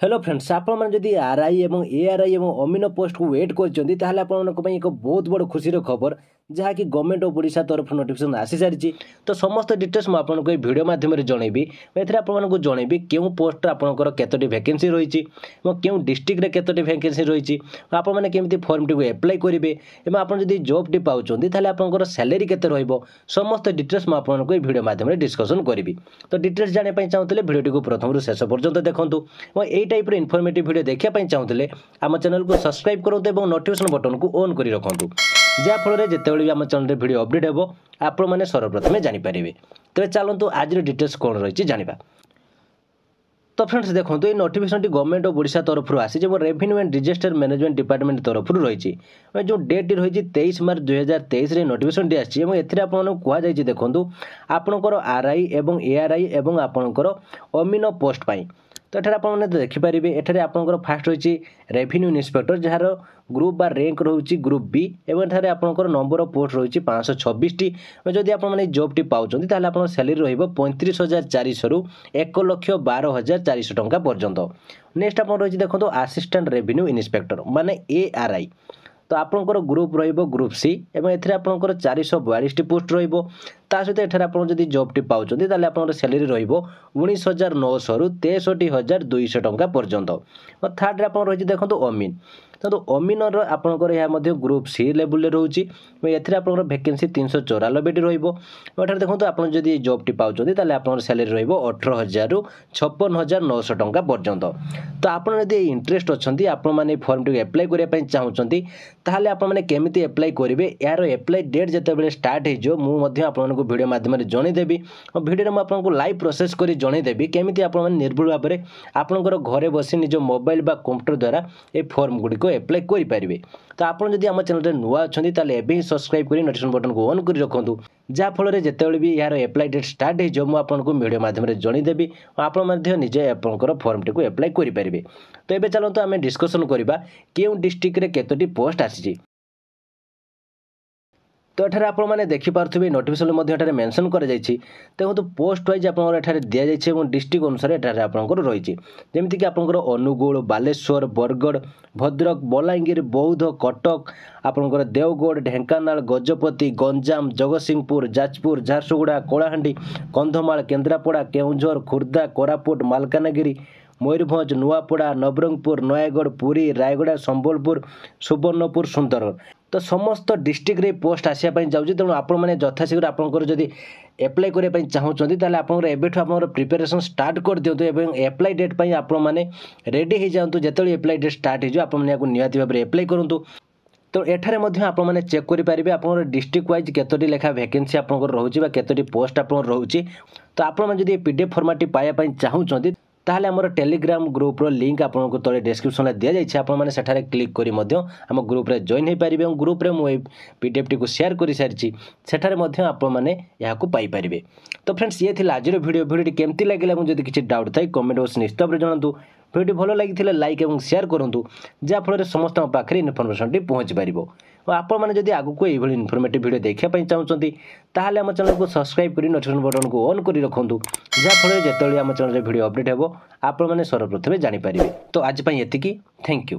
hello friends আপনার যদি RI এবং এআরআই এবং অমিনো পোস্টক ওয়েট করছেন তাহলে আপনার এক বহুত বড় খুশির খবর ଯାହାକି ଗଭର୍ଣ୍ଣମେଣ୍ଟ ଅଫ୍ ଓଡ଼ିଶା ତରଫରୁ ନୋଟିଫିକେସନ୍ ଆସିସାରିଛି ତ ସମସ୍ତ ଡିଟେଲ୍ସ ମୁଁ ଆପଣଙ୍କୁ ଏହି ଭିଡ଼ିଓ ମାଧ୍ୟମରେ ଜଣାଇବି ଏଥିରେ ଆପଣମାନଙ୍କୁ ଜଣାଇବି କେଉଁ ପୋଷ୍ଟରେ ଆପଣଙ୍କର କେତୋଟି ଭ୍ୟାକେନ୍ସି ରହିଛି ଏବଂ କେଉଁ ଡିଷ୍ଟ୍ରିକ୍ଟରେ କେତୋଟି ଭ୍ୟାକେନ୍ସି ରହିଛି ଆପଣମାନେ କେମିତି ଫର୍ମଟିକୁ ଆପ୍ଲାଏ କରିବେ ଏବଂ ଆପଣ ଯଦି ଜବ୍ଟି ପାଉଛନ୍ତି ତାହେଲେ ଆପଣଙ୍କର ସାଲାରୀ କେତେ ରହିବ ସମସ୍ତ ଡିଟେଲ୍ସ ମୁଁ ଆପଣଙ୍କୁ ଏହି ଭିଡ଼ିଓ ମାଧ୍ୟମରେ ଡିସ୍କସନ୍ କରିବି ତ ଡିଟେଲ୍ସ ଜାଣିବା ପାଇଁ ଚାହୁଁଥିଲେ ଭିଡ଼ିଓଟିକୁ ପ୍ରଥମରୁ ଶେଷ ପର୍ଯ୍ୟନ୍ତ ଦେଖନ୍ତୁ ଏବଂ ଏହି ଟାଇପ୍ର ଇନଫର୍ମେଟିଭ୍ ଭିଡ଼ିଓ ଦେଖିବା ପାଇଁ ଚାହୁଁଥିଲେ ଆମ ଚ୍ୟାନେଲ୍କୁ ସବସ୍କ୍ରାଇବ୍ କରନ୍ତୁ ଏବଂ ନୋଟିଫିକେସନ୍ ବଟନ୍କୁ ଅନ୍ କରି ରଖନ୍ତୁ ଯାହାଫଳରେ ଯେତେବେଳେ ବି ଆମ ଚ୍ୟାନେଲରେ ଭିଡ଼ିଓ ଅପଡ଼େଟ୍ ହେବ ଆପଣମାନେ ସର୍ବପ୍ରଥମେ ଜାଣିପାରିବେ ତେବେ ଚାଲନ୍ତୁ ଆଜିର ଡିଟେଲ୍ସ କ'ଣ ରହିଛି ଜାଣିବା ତ ଫ୍ରେଣ୍ଡସ୍ ଦେଖନ୍ତୁ ଏହି ନୋଟିଫିକେସନଟି ଗଭର୍ଣ୍ଣମେଣ୍ଟ ଅଫ୍ ଓଡ଼ିଶା ତରଫରୁ ଆସିଛି ଏବଂ revenue and register management department ତରଫରୁ ରହିଛି ଯେଉଁ ଡେଟ୍ଟି ରହିଛି ତେଇଶ ମାର୍ଚ୍ଚ ଦୁଇହଜାର ତେଇଶରେ ନୋଟିଫିକେସନଟି ଆସିଛି ଏବଂ ଏଥିରେ ଆପଣମାନଙ୍କୁ କୁହାଯାଇଛି ଦେଖନ୍ତୁ ଆପଣଙ୍କର ଆର୍ଆଇ ଏବଂ ଏଆର୍ଆଇ ଏବଂ ଆପଣଙ୍କର ଅମିନ ପୋଷ୍ଟ ପାଇଁ তো ଏଠାରେ ଆପଣମାନେ ଦେଖିପାରିବେ ଏଠାରେ ଆପଣଙ୍କର ଫାର୍ଷ୍ଟ ରହିଛି ରେଭିନ୍ୟୁ ଇନ୍ସପେକ୍ଟର ଯାହାର ଗ୍ରୁପ୍ ବା ରେଙ୍କ ରହୁଛି ଗ୍ରୁପ୍ ବି ଏବଂ ଏଠାରେ ଆପଣଙ୍କର ନମ୍ବର ଅଫ୍ ପୋଷ୍ଟ ରହୁଛି ପାଞ୍ଚଶହ ଛବିଶଟି ଯଦି ଆପଣମାନେ ଏଇ ଜବ୍ଟି ପାଉଛନ୍ତି ତାହେଲେ ଆପଣଙ୍କ ସାଲେରୀ ରହିବ ପଇଁତିରିଶ ହଜାର ଚାରିଶହରୁ ଏକ ଲକ୍ଷ ବାର ହଜାର ଚାରିଶହ ଟଙ୍କା ପର୍ଯ୍ୟନ୍ତ ନେକ୍ସଟ ଆପଣ ରହିଛି ଦେଖନ୍ତୁ ଆସିଷ୍ଟାଣ୍ଟ ରେଭିନ୍ୟୁ ଇନ୍ସପେକ୍ଟର ମାନେ ଏଆର୍ଆଇ ତ ଆପଣଙ୍କର ଗ୍ରୁପ୍ ରହିବ ଗ୍ରୁପ୍ ସି ଏବଂ ଏଥିରେ ଆପଣଙ୍କର ଚାରିଶହ ବୟାଳିଶଟି ପୋଷ୍ଟ ରହିବ ତା ସହିତ ଏଠାରେ ଆପଣ ଯଦି ଜବ୍ଟି ପାଉଛନ୍ତି ତାହେଲେ ଆପଣଙ୍କର ସ୍ୟାଲେରି ରହିବ ଉଣେଇଶ ହଜାର ନଅଶହରୁ ତେଷଠି ହଜାର ଦୁଇଶହ ଟଙ୍କା ପର୍ଯ୍ୟନ୍ତ ଓ ଥାର୍ଡ଼ରେ ଆପଣ ରହିଛି ଦେଖନ୍ତୁ ଅମିନ୍ ଦେଖନ୍ତୁ ଅମିନର ଆପଣଙ୍କର ଏହା ମଧ୍ୟ ଗ୍ରୁପ୍ ସି ଲେବୁଲ୍ରେ ରହୁଛି ଏଥିରେ ଆପଣଙ୍କର ଭେକେନ୍ସି ତିନିଶହ ଚଉରାନବେଟି ରହିବ ଏଠାରେ ଦେଖନ୍ତୁ ଆପଣ ଯଦି ଜବ୍ଟି ପାଉଛନ୍ତି ତାହେଲେ ଆପଣଙ୍କର ସ୍ୟାଲେରି ରହିବ ଅଠର ହଜାରରୁ ଛପନ ହଜାର ନଅଶହ ଟଙ୍କା ପର୍ଯ୍ୟନ୍ତ ତ ଆପଣ ଯଦି ଇଣ୍ଟରେଷ୍ଟ ଅଛନ୍ତି ଆପଣମାନେ এই ফর্মটিকে আপ্লাই করা চাহুমান তাহলে আপনার কেমি আপ্লাই করবে এর আপ্লাই ডেট যেতবে স্টার্ট হয়ে মু আপনার ଆପଣଙ୍କୁ ଭିଡ଼ିଓ ମାଧ୍ୟମରେ ଜଣାଇଦେବି ଆଉ ଭିଡ଼ିଓରେ ମୁଁ ଆପଣଙ୍କୁ ଲାଇଭ୍ ପ୍ରୋସେସ୍ କରି ଜଣାଇଦେବି କେମିତି ଆପଣମାନେ ନିର୍ଭୁଲ ଭାବରେ ଆପଣଙ୍କର ଘରେ ବସି ନିଜ ମୋବାଇଲ୍ ବା କମ୍ପ୍ୟୁଟର ଦ୍ୱାରା ଏ ଫର୍ମଗୁଡ଼ିକୁ ଆପ୍ଲାଏ କରିପାରିବେ ତ ଆପଣ ଯଦି ଆମ ଚ୍ୟାନେଲ୍ରେ ନୂଆ ଅଛନ୍ତି ତାହେଲେ ଏବେ ହିଁ ସବସ୍କ୍ରାଇବ୍ କରି ନୋଟିଫିକେସନ୍ ବଟନ୍କୁ ଅନ୍ କରି ରଖନ୍ତୁ ଯାହାଫଳରେ ଯେତେବେଳେ ବି ଏହାର ଆପ୍ଲାଏ ଡେଟ୍ ଷ୍ଟାର୍ଟ ହୋଇଯିବ ମୁଁ ଆପଣଙ୍କୁ ଭିଡ଼ିଓ ମାଧ୍ୟମରେ ଜଣାଇଦେବି ଆପଣ ମଧ୍ୟ ନିଜେ ଆପଣଙ୍କର ଫର୍ମଟିକୁ ଆପ୍ଲାଏ କରିପାରିବେ ତ ଏବେ ଚାଲନ୍ତୁ ଆମେ ଡିସ୍କସନ୍ କରିବା କେଉଁ ଡିଷ୍ଟ୍ରିକ୍ଟରେ କେତୋଟି ପୋଷ୍ଟ ଆସିଛି তো এখানে আপনার দেখিপারে নোটিফিকেসন এখানে মেনশন করা যাই দেখুন পোস্ট ওয়াইজ আপনার এখানে দিয়া যাই এবং ডিস্ট্রিক্ট অনুসারে এখানে আপনার রয়েছে যেমিকি আপনার অনুগুল বালেশ্বর বরগড় ভদ্রক বলাঙ্গীর বৌদ্ধ কটক আপনার দেওগড় ঢেঙ্কানাল গজপতি গঞ্জাম জগৎসিংহপুর ଯାଜପୁର ଝାରସୁଗୁଡ଼ା କଳାହାଣ୍ଡି କନ୍ଧମାଳ କେନ୍ଦ୍ରାପଡ଼ା କେଉଁଝର ଖୋର୍ଦ୍ଧା କୋରାପୁଟ ମାଲକାନଗିରି ମୟୂରଭଞ୍ଜ ନୂଆପଡ଼ା ନବରଙ୍ଗପୁର ନୟାଗଡ଼ ପୁରୀ ରାୟଗଡ଼ା ସମ୍ବଲପୁର ସୁବର୍ଣ୍ଣପୁର ସୁନ୍ଦରଗଡ଼ তো সমস্ত ডিস্ট্রিক্টরে পোস্ট আসা যাচ্ছে তেমন আপনার যথাশୀঘ্র আপনার যদি এপ্লাই করা চাহুমান তাহলে আপনার এবেঠু আপনার প্রিপারেসন স্টার্ট করে দিও এবং এপ্লাই ডেট আপনার রেডি হয়ে যাতে যেত এপ্লাই ডেট স্টার্ট হয়ে যাবে আপনার নিহতি ভাবে এপ্লাই করতু তো এখানে আপনার চেক করে পারবে আপনার ডিস্ট্রিক্ট ওয়াইজ কতটি লেখা ভ্যাকেন্সি আপনার রয়েছে বা কতটি পোস্ট আপনার রয়েছে তো আপনার যদি পিডিএফ ফর্মাটি পাওয়া চাহুমান ତାହେଲେ ଆମର ଟେଲିଗ୍ରାମ ଗ୍ରୁପ୍ର ଲିଙ୍କ୍ ଆପଣଙ୍କୁ ତଳେ ଡେସ୍କ୍ରିପ୍ସନ୍ରେ ଦିଆଯାଇଛି ଆପଣମାନେ ସେଠାରେ କ୍ଲିକ୍ କରି ମଧ୍ୟ ଆମ ଗ୍ରୁପ୍ରେ ଜଏନ୍ ହୋଇପାରିବେ ଏବଂ ଗ୍ରୁପ୍ରେ ମୁଁ ଏଇ ପିଡ଼ିଏଫ୍ଟିକୁ ସେୟାର କରିସାରିଛି ସେଠାରେ ମଧ୍ୟ ଆପଣମାନେ ଏହାକୁ ପାଇପାରିବେ ତ ଫ୍ରେଣ୍ଡସ୍ ଇଏ ଥିଲା ଆଜିର ଭିଡ଼ିଓ ଭିଡ଼ିଓଟି କେମିତି ଲାଗିଲା ମୁଁ ଯଦି କିଛି ଡାଉଟ୍ ଥାଏ କମେଣ୍ଟ ବକ୍ସ ନିଶ୍ଚୟ ଜଣାନ୍ତୁ ভিডিওটি ভালো লাগিলে লাইক এবং সেয়ার করতু ফলে সমস্ত পাখে ইনফরমেশনটি পৌঁছি পাব ও আপনার যদি আগুক এইভাবে ইনফরমেটিভ ভিডিও দেখা চাহুমান তাহলে আমার চ্যানেলকে সবসক্রাইব করে নোটিফিকেশন বটন কু অন করে রাখতু ফলে যেতবে আমার চ্যানেলের ভিডিও অপডেট হব আপনার সর্বপ্রথমে জাঁপারে তো আজপাই এতিকি থ্যাংক ইউ